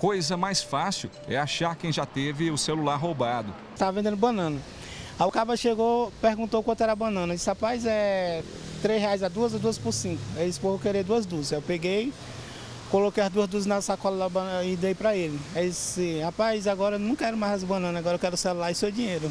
Coisa mais fácil é achar quem já teve o celular roubado. Estava tá vendendo banana. Aí o cara chegou, perguntou quanto era a banana. Eu disse, rapaz, é três reais a duas, ou duas por cinco. ele disse, pô, eu queria duas dúzias. Eu peguei, coloquei as duas dúzias na sacola e dei para ele. Aí ele disse, rapaz, agora eu não quero mais as bananas, agora eu quero o celular e seu dinheiro.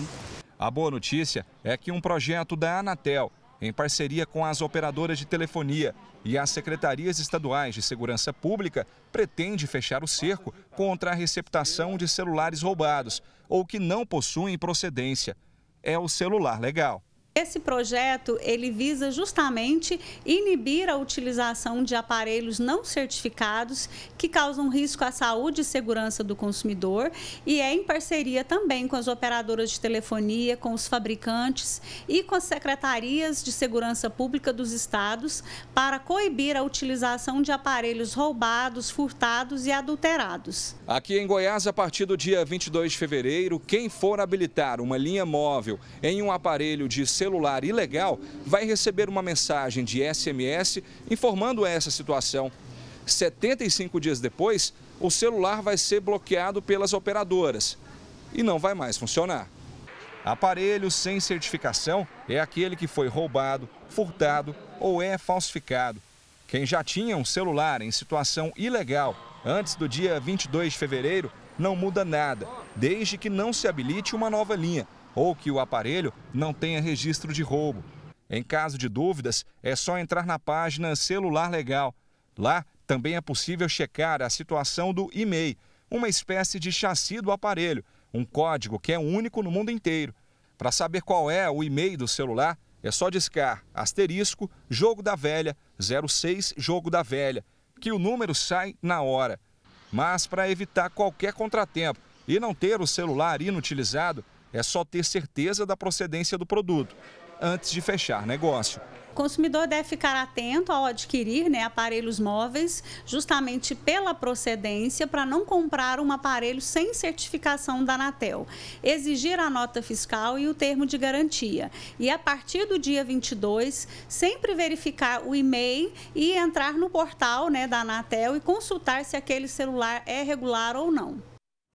A boa notícia é que um projeto da Anatel em parceria com as operadoras de telefonia e as secretarias estaduais de segurança pública, pretende fechar o cerco contra a receptação de celulares roubados ou que não possuem procedência. É o celular legal. Esse projeto ele visa justamente inibir a utilização de aparelhos não certificados que causam risco à saúde e segurança do consumidor e é em parceria também com as operadoras de telefonia, com os fabricantes e com as secretarias de segurança pública dos estados para coibir a utilização de aparelhos roubados, furtados e adulterados. Aqui em Goiás, a partir do dia 22 de fevereiro, quem for habilitar uma linha móvel em um aparelho de celular celular ilegal vai receber uma mensagem de SMS informando essa situação. 75 dias depois, o celular vai ser bloqueado pelas operadoras e não vai mais funcionar. Aparelho sem certificação é aquele que foi roubado, furtado ou é falsificado. Quem já tinha um celular em situação ilegal antes do dia 22 de fevereiro não muda nada, desde que não se habilite uma nova linha ou que o aparelho não tenha registro de roubo. Em caso de dúvidas, é só entrar na página Celular Legal. Lá também é possível checar a situação do e-mail, uma espécie de chassi do aparelho, um código que é único no mundo inteiro. Para saber qual é o e-mail do celular, é só discar asterisco jogo da velha 06 jogo da velha, que o número sai na hora. Mas para evitar qualquer contratempo e não ter o celular inutilizado, é só ter certeza da procedência do produto antes de fechar negócio. O consumidor deve ficar atento ao adquirir né, aparelhos móveis, justamente pela procedência, para não comprar um aparelho sem certificação da Anatel. Exigir a nota fiscal e o termo de garantia. E a partir do dia 22, sempre verificar o e-mail e entrar no portal né, da Anatel e consultar se aquele celular é regular ou não.